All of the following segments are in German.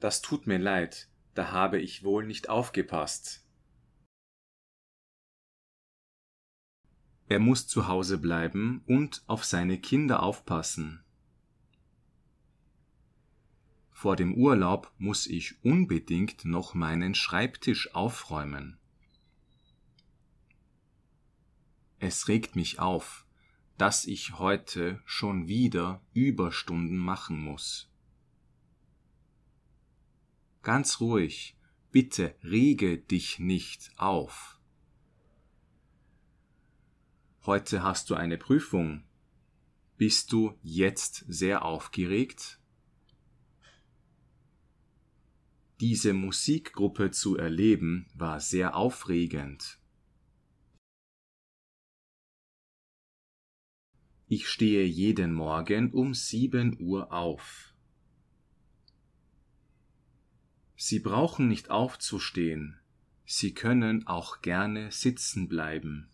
Das tut mir leid, da habe ich wohl nicht aufgepasst. Er muss zu Hause bleiben und auf seine Kinder aufpassen. Vor dem Urlaub muss ich unbedingt noch meinen Schreibtisch aufräumen. Es regt mich auf, dass ich heute schon wieder Überstunden machen muss ganz ruhig, bitte rege dich nicht auf. Heute hast du eine Prüfung. Bist du jetzt sehr aufgeregt? Diese Musikgruppe zu erleben war sehr aufregend. Ich stehe jeden Morgen um 7 Uhr auf. Sie brauchen nicht aufzustehen, Sie können auch gerne sitzen bleiben.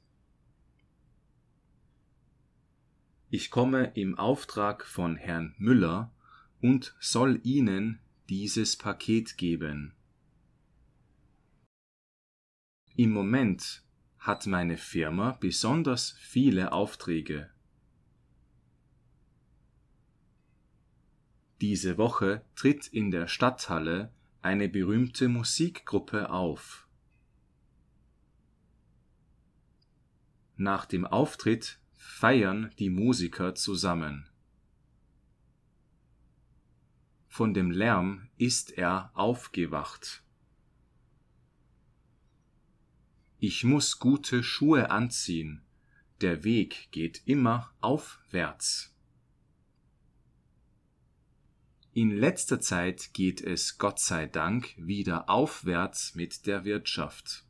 Ich komme im Auftrag von Herrn Müller und soll Ihnen dieses Paket geben. Im Moment hat meine Firma besonders viele Aufträge. Diese Woche tritt in der Stadthalle eine berühmte Musikgruppe auf. Nach dem Auftritt feiern die Musiker zusammen. Von dem Lärm ist er aufgewacht. Ich muss gute Schuhe anziehen. Der Weg geht immer aufwärts. In letzter Zeit geht es Gott sei Dank wieder aufwärts mit der Wirtschaft.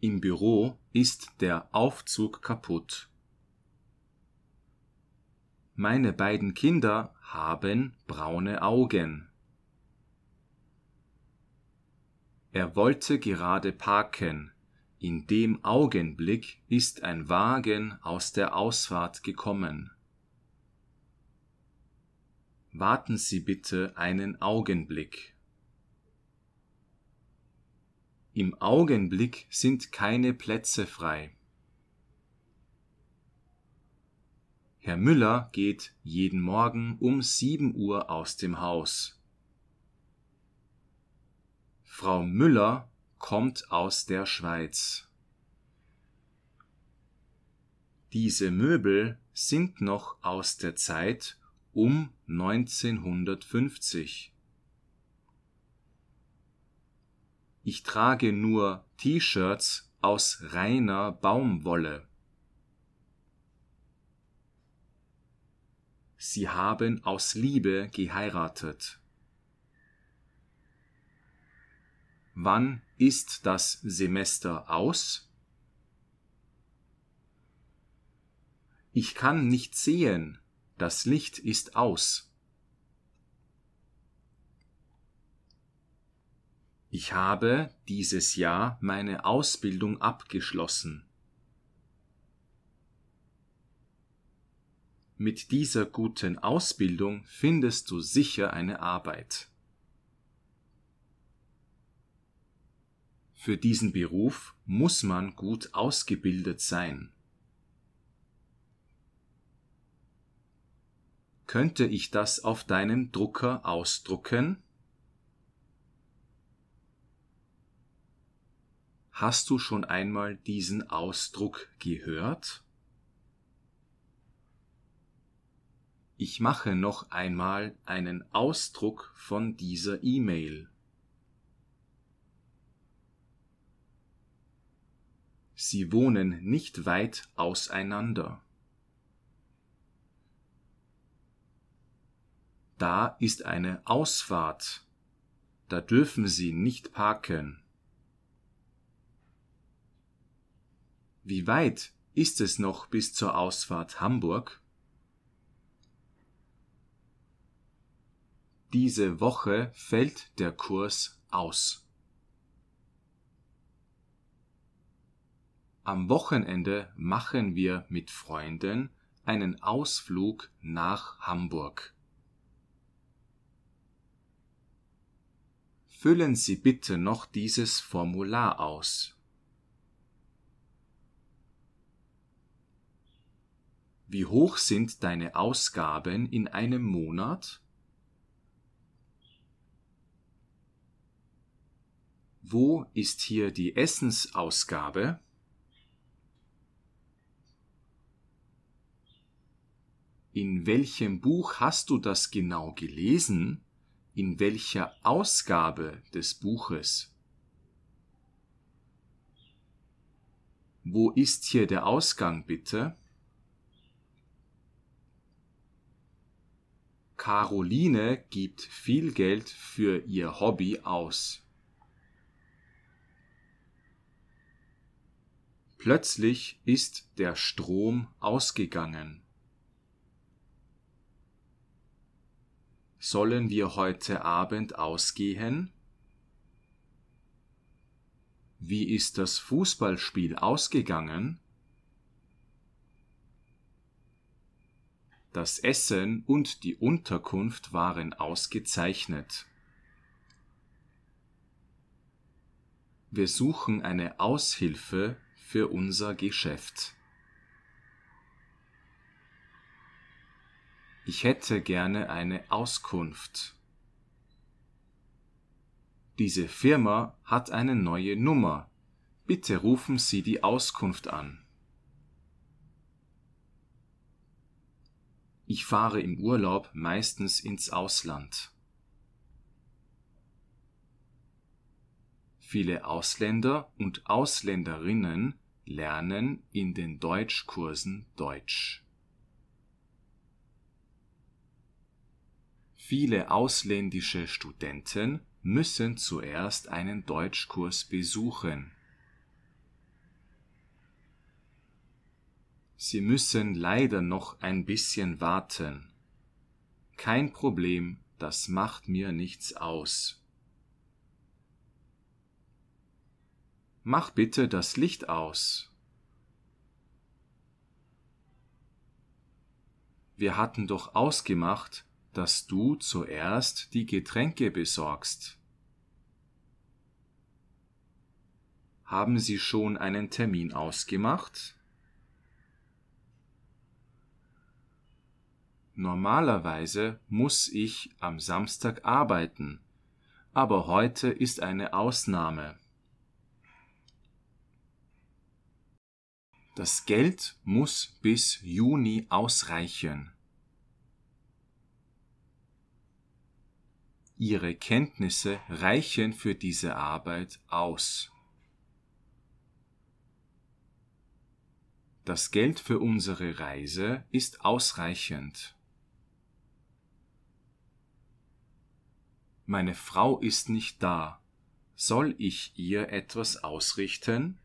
Im Büro ist der Aufzug kaputt. Meine beiden Kinder haben braune Augen. Er wollte gerade parken. In dem Augenblick ist ein Wagen aus der Ausfahrt gekommen. Warten Sie bitte einen Augenblick. Im Augenblick sind keine Plätze frei. Herr Müller geht jeden Morgen um 7 Uhr aus dem Haus. Frau Müller kommt aus der Schweiz. Diese Möbel sind noch aus der Zeit, um 1950. Ich trage nur T-Shirts aus reiner Baumwolle. Sie haben aus Liebe geheiratet. Wann ist das Semester aus? Ich kann nicht sehen, das Licht ist aus. Ich habe dieses Jahr meine Ausbildung abgeschlossen. Mit dieser guten Ausbildung findest du sicher eine Arbeit. Für diesen Beruf muss man gut ausgebildet sein. Könnte ich das auf deinem Drucker ausdrucken? Hast du schon einmal diesen Ausdruck gehört? Ich mache noch einmal einen Ausdruck von dieser E-Mail. Sie wohnen nicht weit auseinander. Da ist eine Ausfahrt. Da dürfen Sie nicht parken. Wie weit ist es noch bis zur Ausfahrt Hamburg? Diese Woche fällt der Kurs aus. Am Wochenende machen wir mit Freunden einen Ausflug nach Hamburg. Füllen Sie bitte noch dieses Formular aus. Wie hoch sind deine Ausgaben in einem Monat? Wo ist hier die Essensausgabe? In welchem Buch hast du das genau gelesen? in welcher Ausgabe des Buches? Wo ist hier der Ausgang bitte? Caroline gibt viel Geld für ihr Hobby aus. Plötzlich ist der Strom ausgegangen. Sollen wir heute Abend ausgehen? Wie ist das Fußballspiel ausgegangen? Das Essen und die Unterkunft waren ausgezeichnet. Wir suchen eine Aushilfe für unser Geschäft. Ich hätte gerne eine Auskunft. Diese Firma hat eine neue Nummer. Bitte rufen Sie die Auskunft an. Ich fahre im Urlaub meistens ins Ausland. Viele Ausländer und Ausländerinnen lernen in den Deutschkursen Deutsch. Viele ausländische Studenten müssen zuerst einen Deutschkurs besuchen. Sie müssen leider noch ein bisschen warten. Kein Problem, das macht mir nichts aus. Mach bitte das Licht aus. Wir hatten doch ausgemacht, dass du zuerst die Getränke besorgst. Haben Sie schon einen Termin ausgemacht? Normalerweise muss ich am Samstag arbeiten, aber heute ist eine Ausnahme. Das Geld muss bis Juni ausreichen. Ihre Kenntnisse reichen für diese Arbeit aus. Das Geld für unsere Reise ist ausreichend. Meine Frau ist nicht da. Soll ich ihr etwas ausrichten?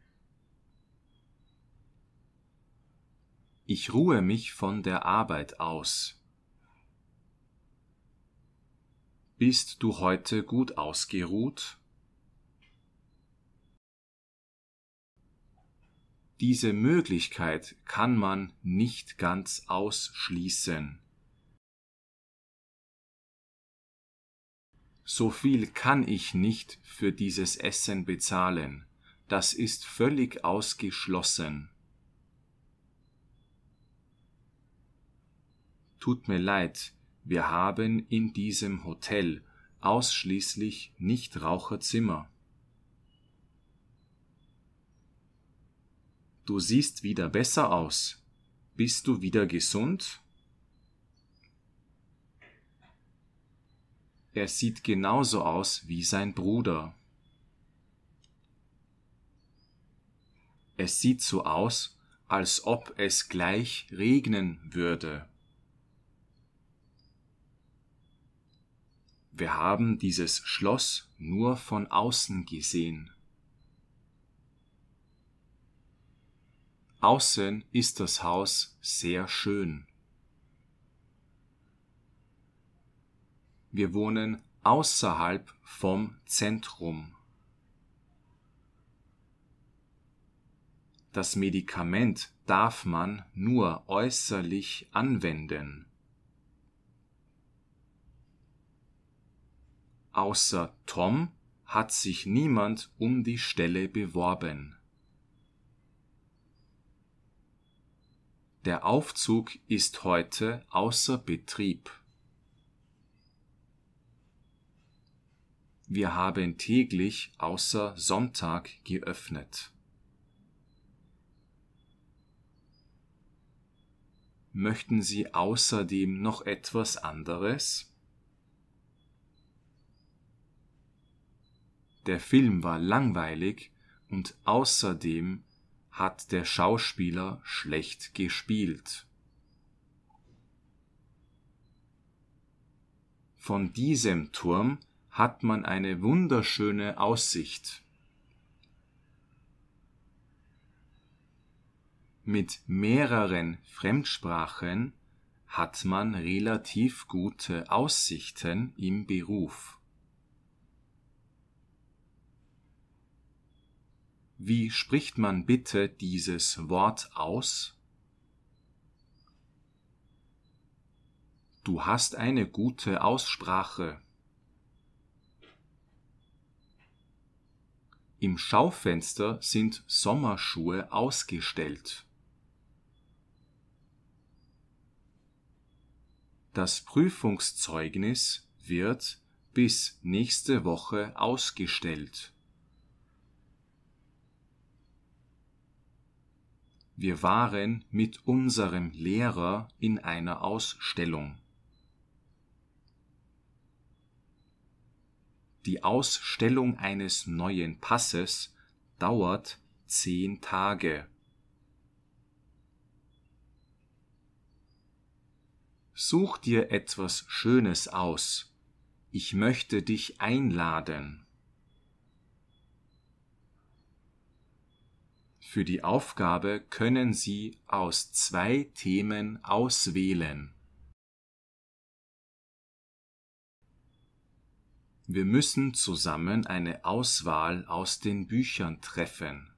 Ich ruhe mich von der Arbeit aus. Bist du heute gut ausgeruht? Diese Möglichkeit kann man nicht ganz ausschließen. So viel kann ich nicht für dieses Essen bezahlen. Das ist völlig ausgeschlossen. Tut mir leid, wir haben in diesem Hotel ausschließlich Nichtraucherzimmer. Du siehst wieder besser aus. Bist du wieder gesund? Er sieht genauso aus wie sein Bruder. Es sieht so aus, als ob es gleich regnen würde. Wir haben dieses Schloss nur von außen gesehen. Außen ist das Haus sehr schön. Wir wohnen außerhalb vom Zentrum. Das Medikament darf man nur äußerlich anwenden. Außer Tom hat sich niemand um die Stelle beworben. Der Aufzug ist heute außer Betrieb. Wir haben täglich außer Sonntag geöffnet. Möchten Sie außerdem noch etwas anderes? Der Film war langweilig und außerdem hat der Schauspieler schlecht gespielt. Von diesem Turm hat man eine wunderschöne Aussicht. Mit mehreren Fremdsprachen hat man relativ gute Aussichten im Beruf. Wie spricht man bitte dieses Wort aus? Du hast eine gute Aussprache. Im Schaufenster sind Sommerschuhe ausgestellt. Das Prüfungszeugnis wird bis nächste Woche ausgestellt. Wir waren mit unserem Lehrer in einer Ausstellung. Die Ausstellung eines neuen Passes dauert zehn Tage. Such dir etwas Schönes aus. Ich möchte dich einladen. Für die Aufgabe können Sie aus zwei Themen auswählen. Wir müssen zusammen eine Auswahl aus den Büchern treffen.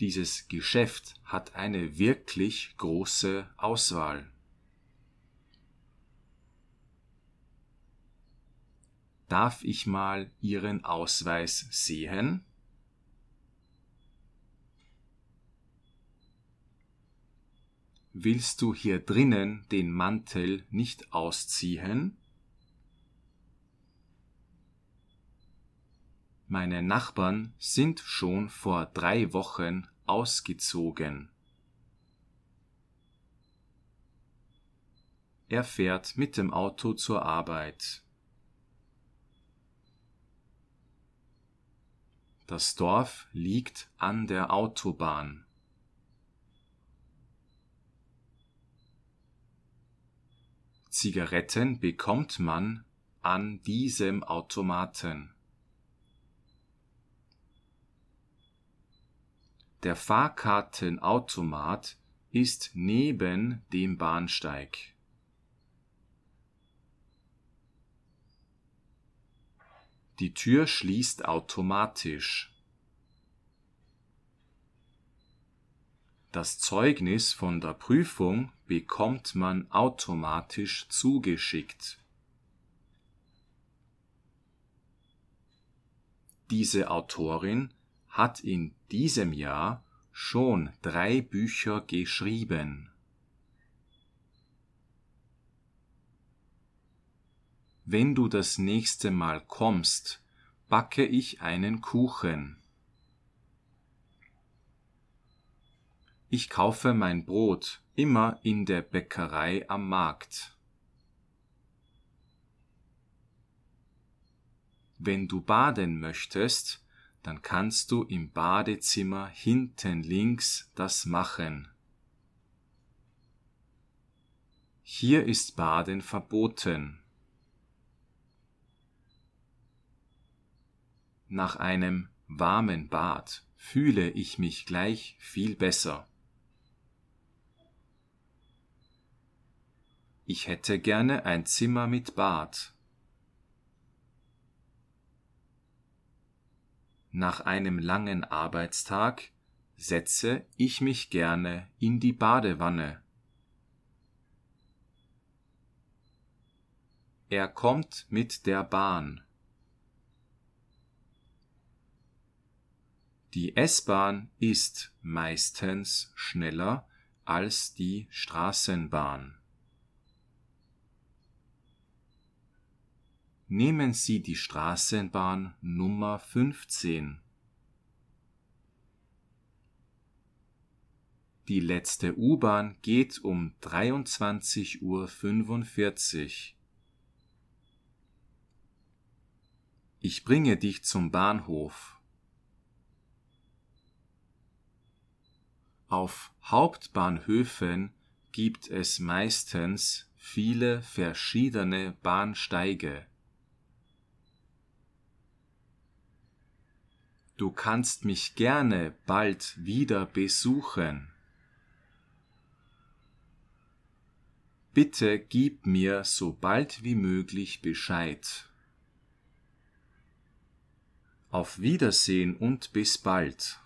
Dieses Geschäft hat eine wirklich große Auswahl. Darf ich mal Ihren Ausweis sehen? Willst du hier drinnen den Mantel nicht ausziehen? Meine Nachbarn sind schon vor drei Wochen ausgezogen. Er fährt mit dem Auto zur Arbeit. Das Dorf liegt an der Autobahn. Zigaretten bekommt man an diesem Automaten. Der Fahrkartenautomat ist neben dem Bahnsteig. Die Tür schließt automatisch. Das Zeugnis von der Prüfung bekommt man automatisch zugeschickt. Diese Autorin hat in diesem Jahr schon drei Bücher geschrieben Wenn du das nächste Mal kommst, backe ich einen Kuchen. Ich kaufe mein Brot immer in der Bäckerei am Markt. Wenn du baden möchtest, dann kannst du im Badezimmer hinten links das machen. Hier ist Baden verboten. Nach einem warmen Bad fühle ich mich gleich viel besser. Ich hätte gerne ein Zimmer mit Bad. Nach einem langen Arbeitstag setze ich mich gerne in die Badewanne. Er kommt mit der Bahn. Die S-Bahn ist meistens schneller als die Straßenbahn. Nehmen Sie die Straßenbahn Nummer 15. Die letzte U-Bahn geht um 23.45 Uhr. Ich bringe dich zum Bahnhof. Auf Hauptbahnhöfen gibt es meistens viele verschiedene Bahnsteige. Du kannst mich gerne bald wieder besuchen. Bitte gib mir so bald wie möglich Bescheid. Auf Wiedersehen und bis bald.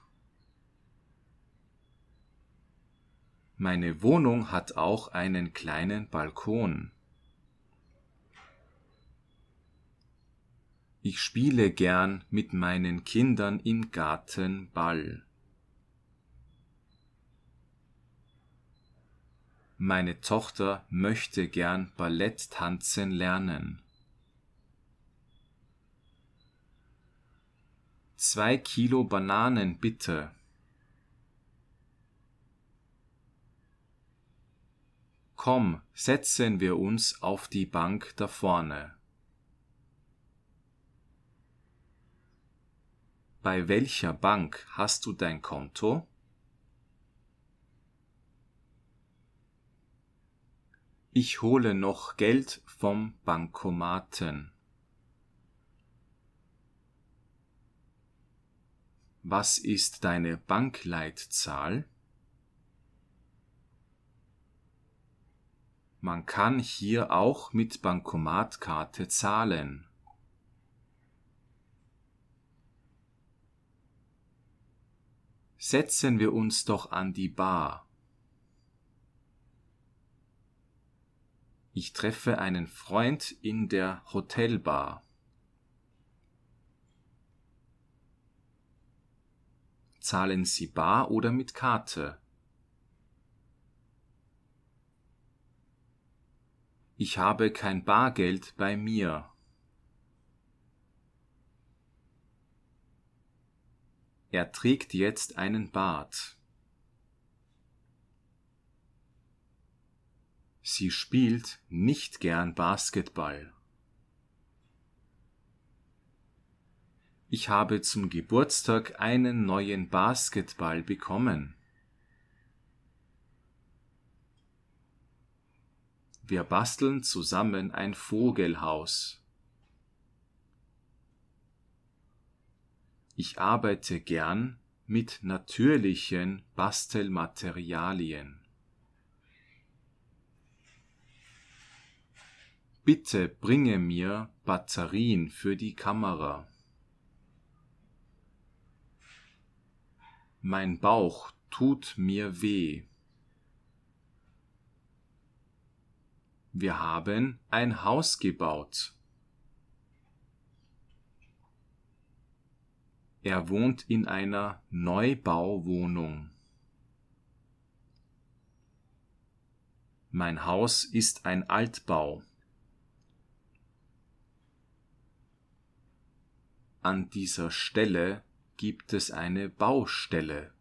Meine Wohnung hat auch einen kleinen Balkon. Ich spiele gern mit meinen Kindern im Garten Ball. Meine Tochter möchte gern Ballett tanzen lernen. Zwei Kilo Bananen bitte. Komm, setzen wir uns auf die Bank da vorne. Bei welcher Bank hast du dein Konto? Ich hole noch Geld vom Bankomaten. Was ist deine Bankleitzahl? Man kann hier auch mit Bankomatkarte zahlen. Setzen wir uns doch an die Bar. Ich treffe einen Freund in der Hotelbar. Zahlen Sie bar oder mit Karte? Ich habe kein Bargeld bei mir. Er trägt jetzt einen Bart. Sie spielt nicht gern Basketball. Ich habe zum Geburtstag einen neuen Basketball bekommen. Wir basteln zusammen ein Vogelhaus. Ich arbeite gern mit natürlichen Bastelmaterialien. Bitte bringe mir Batterien für die Kamera. Mein Bauch tut mir weh. Wir haben ein Haus gebaut. Er wohnt in einer Neubauwohnung. Mein Haus ist ein Altbau. An dieser Stelle gibt es eine Baustelle.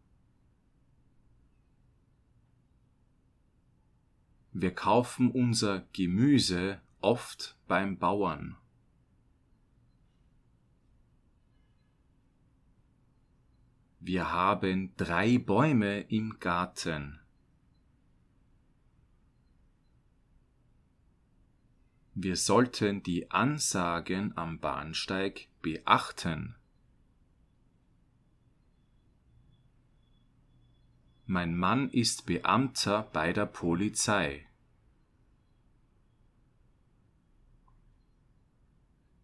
Wir kaufen unser Gemüse oft beim Bauern. Wir haben drei Bäume im Garten. Wir sollten die Ansagen am Bahnsteig beachten. Mein Mann ist Beamter bei der Polizei.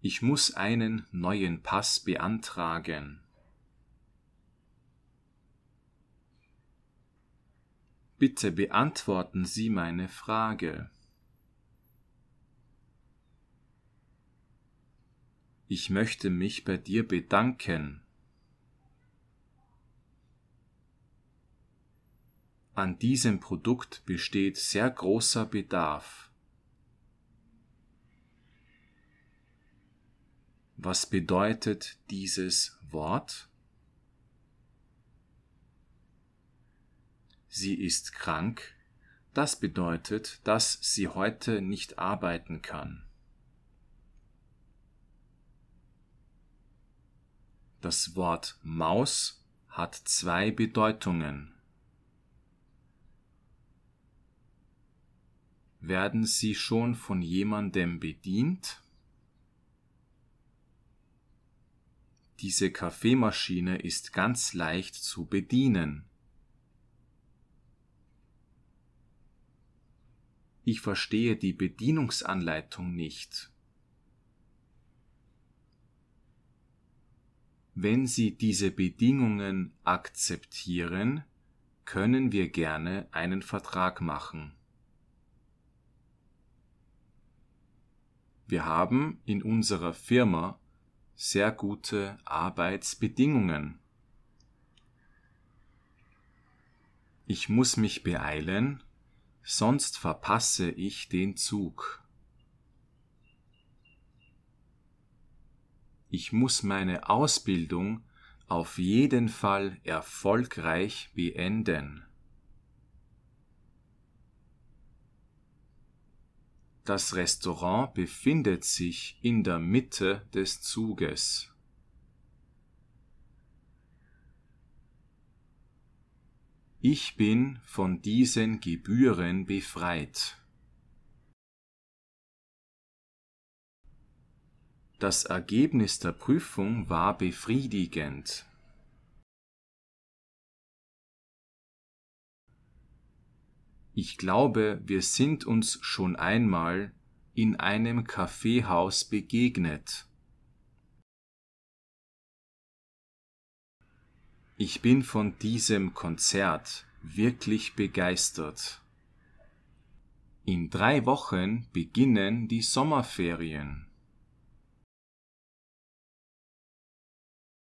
Ich muss einen neuen Pass beantragen. Bitte beantworten Sie meine Frage. Ich möchte mich bei dir bedanken. An diesem Produkt besteht sehr großer Bedarf. Was bedeutet dieses Wort? Sie ist krank. Das bedeutet, dass sie heute nicht arbeiten kann. Das Wort Maus hat zwei Bedeutungen. Werden Sie schon von jemandem bedient? Diese Kaffeemaschine ist ganz leicht zu bedienen. Ich verstehe die Bedienungsanleitung nicht. Wenn Sie diese Bedingungen akzeptieren, können wir gerne einen Vertrag machen. Wir haben in unserer Firma sehr gute Arbeitsbedingungen. Ich muss mich beeilen, sonst verpasse ich den Zug. Ich muss meine Ausbildung auf jeden Fall erfolgreich beenden. Das Restaurant befindet sich in der Mitte des Zuges. Ich bin von diesen Gebühren befreit. Das Ergebnis der Prüfung war befriedigend. Ich glaube, wir sind uns schon einmal in einem Kaffeehaus begegnet. Ich bin von diesem Konzert wirklich begeistert. In drei Wochen beginnen die Sommerferien.